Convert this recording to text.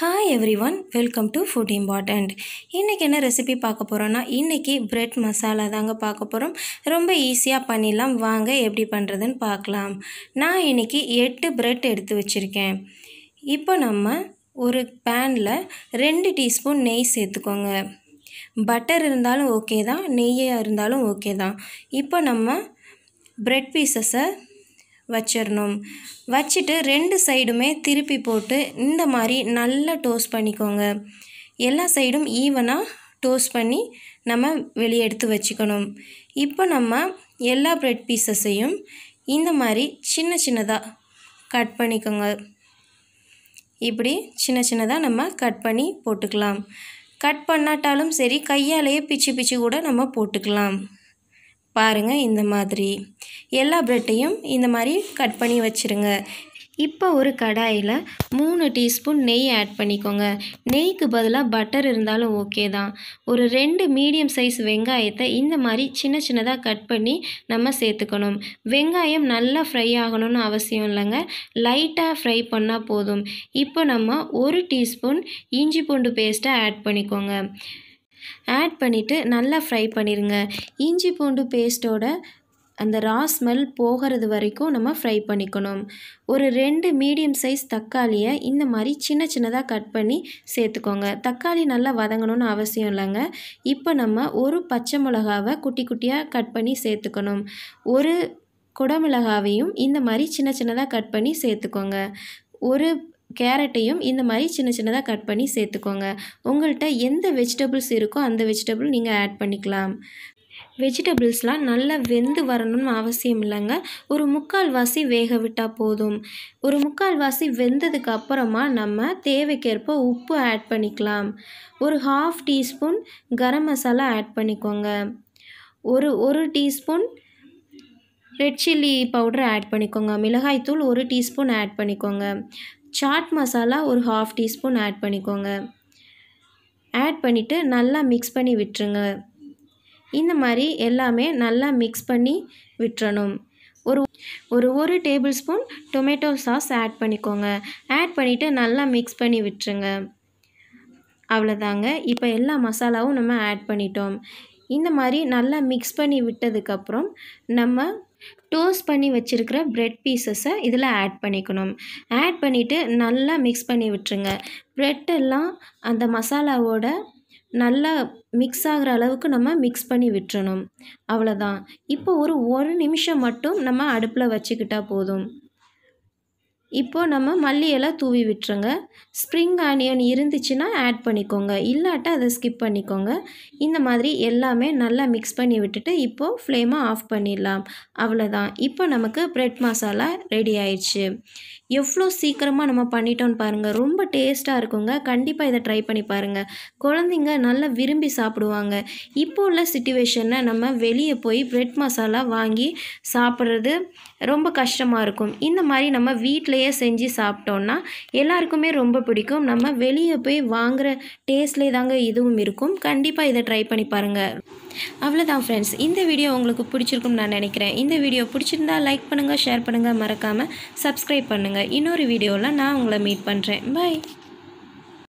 hi everyone welcome to food important இன்றைக்கி என்ன recipe பார்க்க போகிறோன்னா இன்றைக்கி பிரெட் மசாலா தாங்க பார்க்க போகிறோம் ரொம்ப ஈஸியாக பண்ணிடலாம் வாங்க எப்படி பண்ணுறதுன்னு பார்க்கலாம் நான் இன்றைக்கி எட்டு பிரெட் எடுத்து வச்சுருக்கேன் இப்போ நம்ம ஒரு பேனில் ரெண்டு டீஸ்பூன் நெய் சேர்த்துக்கோங்க பட்டர் இருந்தாலும் ஓகே தான் நெய்யாக இருந்தாலும் ஓகே தான் இப்போ நம்ம பிரெட் பீசஸை வச்சிடணும் வச்சுட்டு ரெண்டு சைடுமே திருப்பி போட்டு இந்த மாதிரி நல்லா டோஸ்ட் பண்ணிக்கோங்க எல்லா சைடும் ஈவனாக டோஸ்ட் பண்ணி நம்ம வெளியே எடுத்து வச்சுக்கணும் இப்போ நம்ம எல்லா ப்ரெட் பீஸஸையும் இந்த மாதிரி சின்ன சின்னதாக கட் பண்ணிக்கோங்க இப்படி சின்ன சின்னதாக நம்ம கட் பண்ணி போட்டுக்கலாம் கட் பண்ணாட்டாலும் சரி கையாலேயே பிச்சு பிச்சு கூட நம்ம போட்டுக்கலாம் பாருங்கள் இந்த மாதிரி எல்லா ப்ரெட்டையும் இந்த மாதிரி கட் பண்ணி வச்சுருங்க இப்போ ஒரு கடாயில் மூணு டீஸ்பூன் நெய் ஆட் பண்ணிக்கோங்க நெய்க்கு பதிலாக பட்டர் இருந்தாலும் ஓகே தான் ஒரு ரெண்டு மீடியம் சைஸ் வெங்காயத்தை இந்த மாதிரி சின்ன சின்னதாக கட் பண்ணி நம்ம சேர்த்துக்கணும் வெங்காயம் நல்லா ஃப்ரை ஆகணும்னு அவசியம் இல்லைங்க லைட்டாக ஃப்ரை பண்ணால் போதும் இப்போ நம்ம ஒரு டீஸ்பூன் இஞ்சி பூண்டு பேஸ்ட்டை ஆட் பண்ணிக்கோங்க ஆட் பண்ணிவிட்டு நல்லா ஃப்ரை பண்ணிடுங்க இஞ்சி பூண்டு பேஸ்ட்டோட அந்த ரா ஸ்மெல் போகிறது வரைக்கும் நம்ம ஃப்ரை பண்ணிக்கணும் ஒரு ரெண்டு மீடியம் சைஸ் தக்காளியை இந்த மாதிரி சின்ன சின்னதாக கட் பண்ணி சேர்த்துக்கோங்க தக்காளி நல்லா வதங்கணும்னு அவசியம் இல்லைங்க இப்போ நம்ம ஒரு பச்சை மிளகாவை குட்டி குட்டியாக கட் பண்ணி சேர்த்துக்கணும் ஒரு குடமிளகாவையும் இந்த மாதிரி சின்ன சின்னதாக கட் பண்ணி சேர்த்துக்கோங்க ஒரு கேரட்டையும் இந்த மாதிரி சின்ன சின்னதாக கட் பண்ணி சேர்த்துக்கோங்க உங்கள்கிட்ட எந்த வெஜிடபிள்ஸ் இருக்கோ அந்த வெஜிடபிள் நீங்கள் ஆட் பண்ணிக்கலாம் வெஜிடபிள்ஸ்லாம் நல்லா வெந்து வரணும்னு அவசியம் இல்லைங்க ஒரு முக்கால் வாசி வேக விட்டால் போதும் ஒரு முக்கால் வாசி வெந்ததுக்கு அப்புறமா நம்ம தேவைக்கேற்ப உப்பு ஆட் பண்ணிக்கலாம் ஒரு half teaspoon garam masala add பண்ணிக்கோங்க ஒரு ஒரு teaspoon red chilli powder add பண்ணிக்கோங்க மிளகாய்த்தூள் ஒரு டீஸ்பூன் ஆட் பண்ணிக்கோங்க சாட் மசாலா ஒரு ஹாஃப் டீஸ்பூன் ஆட் பண்ணிக்கோங்க ஆட் பண்ணிவிட்டு நல்லா மிக்ஸ் பண்ணி விட்டுருங்க இந்த மாதிரி எல்லாமே நல்லா மிக்ஸ் பண்ணி விட்டுறணும் ஒரு ஒரு ஒரு tablespoon tomato sauce add பண்ணிக்கோங்க ஆட் பண்ணிவிட்டு நல்லா மிக்ஸ் பண்ணி விட்டுருங்க அவ்வளோதாங்க இப்போ எல்லா மசாலாவும் நம்ம ஆட் பண்ணிட்டோம் இந்த மாதிரி நல்லா மிக்ஸ் பண்ணி விட்டதுக்கப்புறம் நம்ம டோஸ்ட் பண்ணி வச்சுருக்கிற ப்ரெட் பீசஸை இதில் ஆட் பண்ணிக்கணும் ஆட் பண்ணிவிட்டு நல்லா மிக்ஸ் பண்ணி விட்டுருங்க ப்ரெட்டெல்லாம் அந்த மசாலாவோட நல்லா மிக்ஸ் ஆகிற அளவுக்கு நம்ம மிக்ஸ் பண்ணி விட்டுறணும் அவ்வளோதான் இப்போ ஒரு ஒரு நிமிஷம் மட்டும் நம்ம அடுப்பில் வச்சுக்கிட்டால் போதும் இப்போது நம்ம மல்லியெல்லாம் தூவி விட்டுருங்க ஸ்ப்ரிங் ஆனியன் இருந்துச்சுன்னா ஆட் பண்ணிக்கோங்க இல்லாட்டா அதை ஸ்கிப் பண்ணிக்கோங்க இந்த மாதிரி எல்லாமே நல்லா மிக்ஸ் பண்ணி விட்டுட்டு இப்போது ஃப்ளேமை ஆஃப் பண்ணிடலாம் அவ்வளோதான் இப்போ நமக்கு ப்ரெட் மசாலா ரெடி ஆயிடுச்சு எவ்வளோ சீக்கிரமாக நம்ம பண்ணிட்டோம்னு பாருங்கள் ரொம்ப டேஸ்ட்டாக இருக்குங்க கண்டிப்பாக இதை ட்ரை பண்ணி பாருங்கள் குழந்தைங்க நல்லா விரும்பி சாப்பிடுவாங்க இப்போ உள்ள சுச்சுவேஷனில் நம்ம வெளியே போய் ப்ரெட் மசாலா வாங்கி சாப்பிட்றது ரொம்ப கஷ்டமாக இருக்கும் இந்த மாதிரி நம்ம வீட்டிலையே வீட்டிலையே செஞ்சு சாப்பிட்டோன்னா எல்லாருக்குமே ரொம்ப பிடிக்கும் நம்ம வெளியே போய் வாங்குகிற டேஸ்ட்லேயே தாங்க இதுவும் இருக்கும் கண்டிப்பாக இதை ட்ரை பண்ணி பாருங்கள் அவ்வளோதான் ஃப்ரெண்ட்ஸ் இந்த வீடியோ உங்களுக்கு பிடிச்சிருக்கும்னு நான் நினைக்கிறேன் இந்த வீடியோ பிடிச்சிருந்தா லைக் பண்ணுங்கள் ஷேர் பண்ணுங்கள் மறக்காமல் சப்ஸ்கிரைப் பண்ணுங்கள் இன்னொரு வீடியோவில் நான் உங்களை மீட் பண்ணுறேன் பாய்